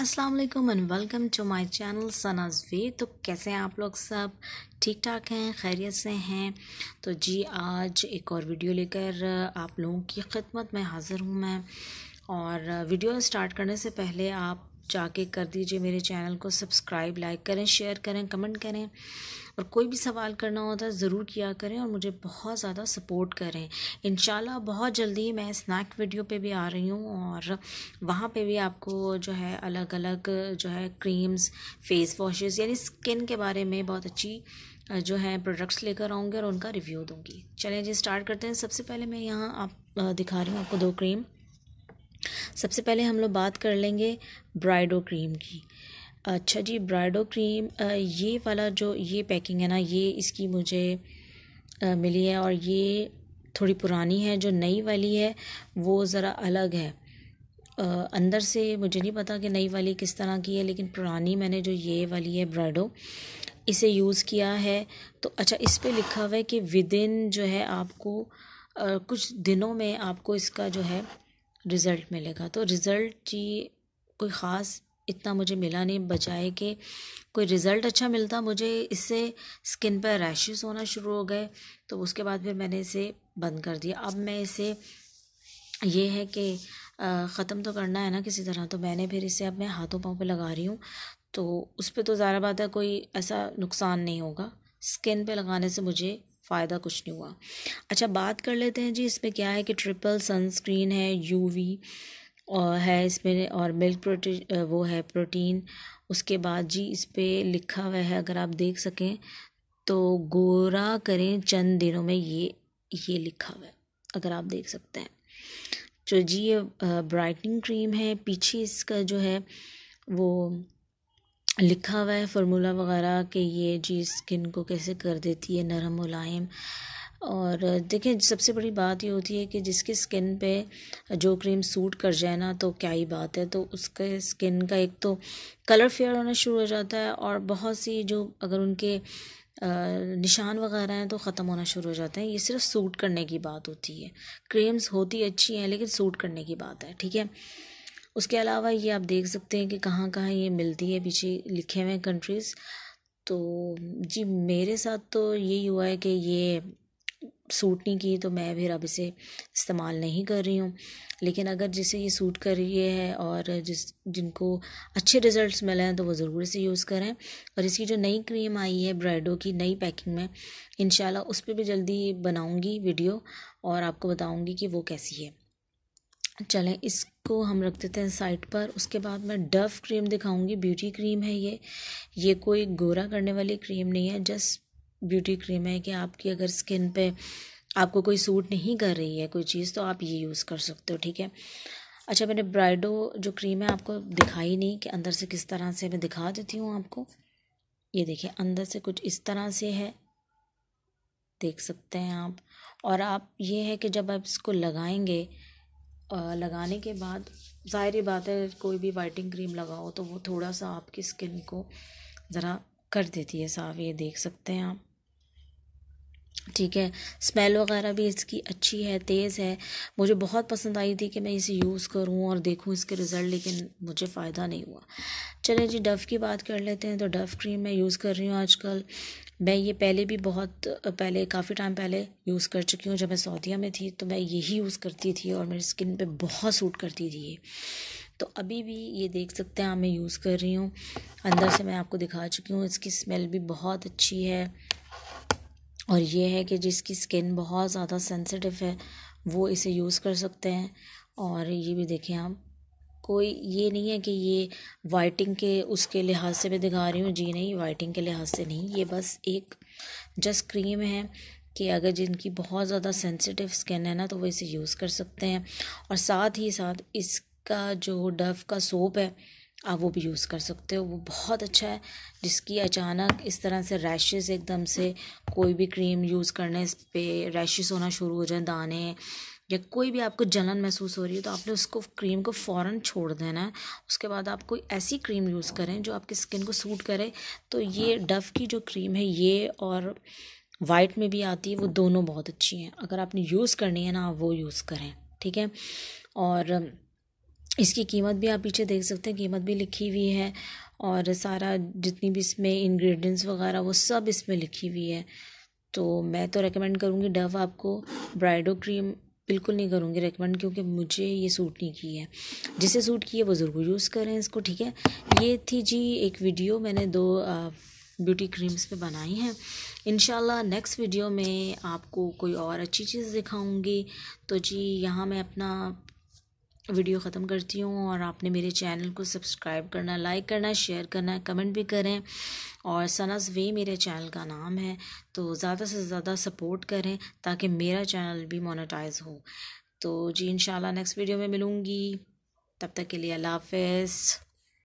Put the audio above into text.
अस्सलाम and welcome to my channel सनाज वे तो कैसे हैं आप लोग सब ठीक ठाक हैं खैरियत से हैं तो जी आज एक और वीडियो लेकर आप लोगों की खिदमत में हाज़िर हूँ मैं और वीडियो स्टार्ट करने से पहले आप जाके कर दीजिए मेरे चैनल को सब्सक्राइब लाइक करें शेयर करें कमेंट करें और कोई भी सवाल करना होता तो है ज़रूर किया करें और मुझे बहुत ज़्यादा सपोर्ट करें इन बहुत जल्दी मैं स्नैक वीडियो पे भी आ रही हूँ और वहाँ पे भी आपको जो है अलग अलग जो है क्रीम्स फेस वॉशेस यानी स्किन के बारे में बहुत अच्छी जो है प्रोडक्ट्स लेकर आऊँगी और उनका रिव्यू दूँगी चलें जी स्टार्ट करते हैं सबसे पहले मैं यहाँ आप दिखा रही हूँ आपको दो क्रीम सबसे पहले हम लोग बात कर लेंगे ब्राइडो क्रीम की अच्छा जी ब्राइडो क्रीम ये वाला जो ये पैकिंग है ना ये इसकी मुझे मिली है और ये थोड़ी पुरानी है जो नई वाली है वो ज़रा अलग है अंदर से मुझे नहीं पता कि नई वाली किस तरह की है लेकिन पुरानी मैंने जो ये वाली है ब्राइडो इसे यूज़ किया है तो अच्छा इस पर लिखा हुआ है कि विद इन जो है आपको कुछ दिनों में आपको इसका जो है रिज़ल्ट मिलेगा तो रिज़ल्ट जी कोई ख़ास इतना मुझे मिला नहीं बजाय कि कोई रिज़ल्ट अच्छा मिलता मुझे इससे स्किन पर रैशेस होना शुरू हो गए तो उसके बाद फिर मैंने इसे बंद कर दिया अब मैं इसे ये है कि ख़त्म तो करना है ना किसी तरह तो मैंने फिर इसे अब मैं हाथों पाँव पे लगा रही हूँ तो उस पर तो ज़्यादा बात है कोई ऐसा नुकसान नहीं होगा स्किन पे लगाने से मुझे फ़ायदा कुछ नहीं हुआ अच्छा बात कर लेते हैं जी इसमें क्या है कि ट्रिपल सनस्क्रीन है यूवी और है इसमें और मिल्क प्रोटीन वो है प्रोटीन उसके बाद जी इस पर लिखा हुआ है अगर आप देख सकें तो गोरा करें चंद दिनों में ये ये लिखा हुआ है अगर आप देख सकते हैं तो जी ये ब्राइटनिंग क्रीम है पीछे इसका जो है वो लिखा हुआ है फार्मूला वगैरह कि ये जी स्किन को कैसे कर देती है नरम मुलायम और देखें सबसे बड़ी बात ये होती है कि जिसकी स्किन पे जो क्रीम सूट कर जाए ना तो क्या ही बात है तो उसके स्किन का एक तो कलर फेयर होना शुरू हो जाता है और बहुत सी जो अगर उनके निशान वगैरह हैं तो ख़त्म होना शुरू हो जाते हैं ये सिर्फ सूट करने की बात होती है क्रीम्स होती अच्छी हैं लेकिन सूट करने की बात है ठीक है उसके अलावा ये आप देख सकते हैं कि कहाँ कहाँ ये मिलती है पीछे लिखे हुए हैं कंट्रीज़ तो जी मेरे साथ तो यही हुआ है कि ये सूट नहीं की तो मैं फिर अब इसे इस्तेमाल नहीं कर रही हूँ लेकिन अगर जिसे ये सूट कर रही है और जिस जिनको अच्छे रिजल्ट्स मिले हैं तो वो ज़रूर इसे यूज़ करें और इसकी जो नई क्रीम आई है ब्राइडो की नई पैकिंग में इन उस पर भी जल्दी बनाऊँगी वीडियो और आपको बताऊँगी कि वो कैसी है चलें इसको हम रख देते हैं साइड पर उसके बाद मैं डव क्रीम दिखाऊंगी ब्यूटी क्रीम है ये ये कोई गोरा करने वाली क्रीम नहीं है जस्ट ब्यूटी क्रीम है कि आपकी अगर स्किन पे आपको कोई सूट नहीं कर रही है कोई चीज़ तो आप ये यूज़ कर सकते हो ठीक है अच्छा मैंने ब्राइडो जो क्रीम है आपको दिखाई नहीं कि अंदर से किस तरह से मैं दिखा देती हूँ आपको ये देखिए अंदर से कुछ इस तरह से है देख सकते हैं आप और आप ये है कि जब आप इसको लगाएंगे लगाने के बाद ज़ाहिर बात है कोई भी वाइटिंग क्रीम लगाओ तो वो थोड़ा सा आपकी स्किन को ज़रा कर देती है साफ ये देख सकते हैं आप ठीक है स्मेल वगैरह भी इसकी अच्छी है तेज़ है मुझे बहुत पसंद आई थी कि मैं इसे यूज़ करूं और देखूं इसके रिज़ल्ट लेकिन मुझे फ़ायदा नहीं हुआ चले जी डव की बात कर लेते हैं तो डव क्रीम मैं यूज़ कर रही हूँ आजकल मैं ये पहले भी बहुत पहले काफ़ी टाइम पहले यूज़ कर चुकी हूँ जब मैं सऊदिया में थी तो मैं यही यूज़ करती थी और मेरी स्किन पे बहुत सूट करती थी ये तो अभी भी ये देख सकते हैं मैं यूज़ कर रही हूँ अंदर से मैं आपको दिखा चुकी हूँ इसकी स्मेल भी बहुत अच्छी है और ये है कि जिसकी स्किन बहुत ज़्यादा सेंसिटिव है वो इसे यूज़ कर सकते हैं और ये भी देखें आप कोई ये नहीं है कि ये वाइटिंग के उसके लिहाज से मैं दिखा रही हूँ जी नहीं वाइटिंग के लिहाज से नहीं ये बस एक जस्ट क्रीम है कि अगर जिनकी बहुत ज़्यादा सेंसिटिव स्किन है ना तो वो इसे यूज़ कर सकते हैं और साथ ही साथ इसका जो डव का सोप है आप वो भी यूज़ कर सकते हो वो बहुत अच्छा है जिसकी अचानक इस तरह से रैशेज़ एकदम से कोई भी क्रीम यूज़ करने पे रैशेज़ होना शुरू हो जाए दाने या कोई भी आपको जलन महसूस हो रही है तो आपने उसको क्रीम को फ़ौर छोड़ देना है उसके बाद आप कोई ऐसी क्रीम यूज़ करें जो आपकी स्किन को सूट करे तो ये डव की जो क्रीम है ये और वाइट में भी आती है वो दोनों बहुत अच्छी हैं अगर आपने यूज़ करनी है ना वो यूज़ करें ठीक है और इसकी कीमत भी आप पीछे देख सकते हैं कीमत भी लिखी हुई है और सारा जितनी भी इसमें इंग्रेडिएंट्स वगैरह वो सब इसमें लिखी हुई है तो मैं तो रेकमेंड करूँगी डव आपको ब्राइडो क्रीम बिल्कुल नहीं करूँगी रिकमेंड क्योंकि मुझे ये सूट नहीं की है जिसे सूट की है वो ज़रूर यूज़ करें इसको ठीक है ये थी जी एक वीडियो मैंने दो ब्यूटी क्रीम्स पे बनाई हैं इन नेक्स्ट वीडियो में आपको कोई और अच्छी चीज़ दिखाऊंगी तो जी यहाँ मैं अपना वीडियो ख़त्म करती हूँ और आपने मेरे चैनल को सब्सक्राइब करना लाइक करना शेयर करना कमेंट भी करें और सनाज वे मेरे चैनल का नाम है तो ज़्यादा से ज़्यादा सपोर्ट करें ताकि मेरा चैनल भी मोनेटाइज हो तो जी इन नेक्स्ट वीडियो में मिलूँगी तब तक के लिए अल्लाह हाफ